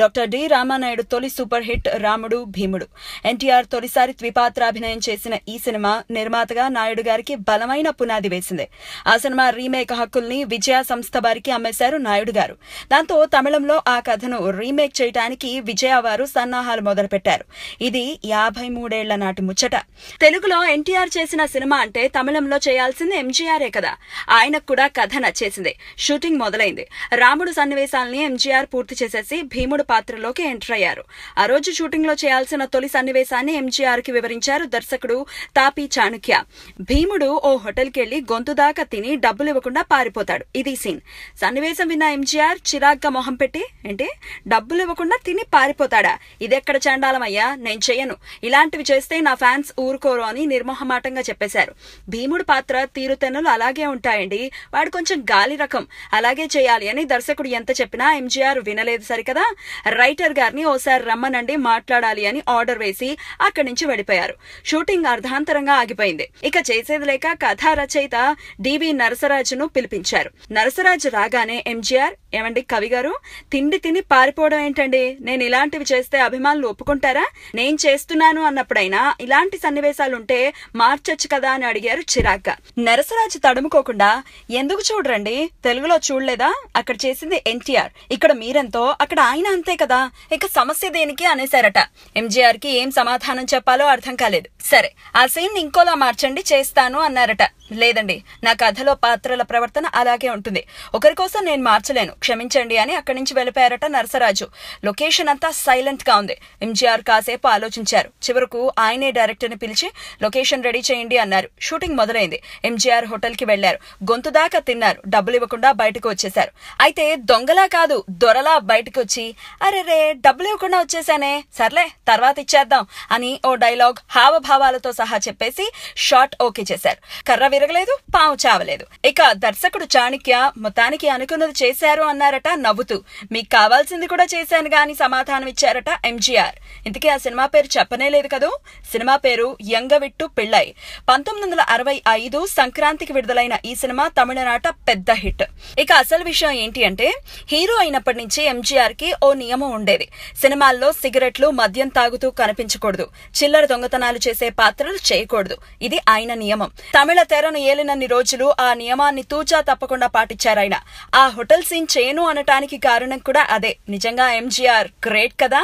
doctor D Ramanaidu తొలి super hit రాముడు భీముడు ఎన్టీఆర్ తొలిసారి ద్విపాత్రాభినయం చేసిన ఈ సినిమా నిర్మాతగా నాయుడు గారికి బలమైన పునాది వేసింది ఆ సినిమా రీమేక్ హక్కుల్ని విజయ సంస్థ వారికి అమ్మేశారు నాయుడు గారు దాంతో తమిళంలో ఆ కథను రీమేక్ చేయడానికి విజయ వారు సన్నాహాలు మొదలుపెట్టారు ఇది యాభై మూడేళ్ల నాటి ముచ్చట తెలుగులో ఎన్టీఆర్ చేసిన సినిమా అంటే తమిళంలో చేయాల్సింది ఎంజీఆరే కదా ఆయనకు కూడా కథ నచ్చేసింది షూటింగ్ మొదలైంది రాముడు సన్నివేశాలని ఎంజీఆర్ పూర్తి చేసేసి భీముడు పాత్రలోకి ఎంటర్ అయ్యారు ఆ రోజు షూటింగ్ లో చేయాల్సిన తొలి సన్నివేశాన్ని ఎంజీఆర్ కి వివరించారు దర్శకుడు తాపి చాణుక్య భీముడు ఓ హోటల్ కెళ్లి గొంతు దాకా తిని డబ్బులు ఇవ్వకుండా పారిపోతాడు ఇది సీన్ సన్నివేశం విన్న ఎంజీఆర్ చిరాగ్గా మొహం పెట్టి ఏంటి డబ్బులు ఇవ్వకుండా తిని పారిపోతాడా ఇదెక్కడ చండాలమయ్యా నేను చెయ్యను ఇలాంటివి చేస్తే నా ఫ్యాన్స్ ఊరుకోరు అని నిర్మోహమాటంగా చెప్పేశారు భీముడు పాత్ర తీరుతెన్నులు అలాగే ఉంటాయండి వాడు కొంచెం గాలి రకం అలాగే చేయాలి అని దర్శకుడు ఎంత చెప్పినా ఎంజీఆర్ వినలేదు సరికదా రైటర్ గారిని ఓసారి రమ్మనండి మాట్లాడాలి అని ఆర్డర్ వేసి అక్కడి నుంచి వెళ్ళిపోయారు షూటింగ్ అర్ధాంతరంగా ఆగిపోయింది ఇక చేసేది లేక కథా రచయిత డివి ను పిలిపించారు నరసరాజు రాగానే ఎంజీఆర్ ఏమండి కవి గారు తిండి తిని పారిపోవడం ఏంటండి నేను ఇలాంటివి చేస్తే అభిమానులు ఒప్పుకుంటారా నేను చేస్తున్నాను అన్నప్పుడైనా ఇలాంటి సన్నివేశాలుంటే మార్చొచ్చు కదా అని అడిగారు చిరాగ్గా నరసరాజు తడుముకోకుండా ఎందుకు చూడరండి తెలుగులో చూడలేదా అక్కడ చేసింది ఎన్టీఆర్ ఇక్కడ మీరెంతో అక్కడ ఆయన అంత అంతే కదా ఇక సమస్య దేనికి అనేశారట ఎంజీఆర్ కి ఏం సమాధానం చెప్పాలో అర్థం కాలేదు సరే ఆ సీన్ ఇంకోలా మార్చండి చేస్తాను అన్నారట లేదండి నా కథలో పాత్రల ప్రవర్తన అలాగే ఉంటుంది ఒకరి కోసం నేను మార్చలేను క్షమించండి అని అక్కడి నుంచి వెళ్ళిపోయారట నరసరాజు లొకేషన్ అంతా సైలెంట్ గా ఉంది ఎంజీఆర్ కాసేపు ఆలోచించారు చివరకు ఆయనే డైరెక్టర్ ని పిలిచి లొకేషన్ రెడీ చేయండి అన్నారు షూటింగ్ మొదలైంది ఎంజీఆర్ హోటల్ కి వెళ్లారు గొంతు దాకా తిన్నారు డబ్బులు ఇవ్వకుండా బయటకు వచ్చేశారు అయితే దొంగలా కాదు దొరలా బయటకు వచ్చి అరే రే డబ్బులు ఇవ్వకుండా వచ్చేసానే సర్లే తర్వాత ఇచ్చేద్దాం అని ఓ డైలాగ్ హావభావాలతో సహా చెప్పేసి షార్ట్ ఓకే చేశారు కర్ర విరగలేదు పాము చావలేదు ఇక దర్శకుడు చాణిక్య మొత్తానికి అనుకున్నది చేశారు అన్నారట నవ్వుతూ మీకు కావాల్సింది కూడా చేశాను గాని సమాధానం ఇచ్చారట ఎంజీఆర్ ఇంతకీ ఆ సినిమా పేరు చెప్పనే లేదు కదూ సినిమా పేరు యంగవిట్టు పిళ్ళై పంతొమ్మిది వందల అరవై ఐదు సంక్రాంతికి విడుదలైన ఈ సినిమా తమిళనాట పెద్ద హిట్ ఇక అసలు విషయం ఏంటి అంటే హీరో అయినప్పటి నుంచి ఎంజీఆర్ కి ఓ నియమం ఉండేది సినిమాల్లో సిగరెట్లు మద్యం తాగుతూ కనిపించకూడదు చిల్లర దొంగతనాలు చేసే పాత్రలు చేయకూడదు ఇది ఆయన నియమం తమిళ తెర అధికారం ఏలినన్ని రోజులు ఆ నియమాన్ని తూచా తప్పకుండా పాటించారాయన ఆ హోటల్ సీన్ చేయను అనటానికి కారణం కూడా అదే నిజంగా ఎంజీఆర్ గ్రేట్ కదా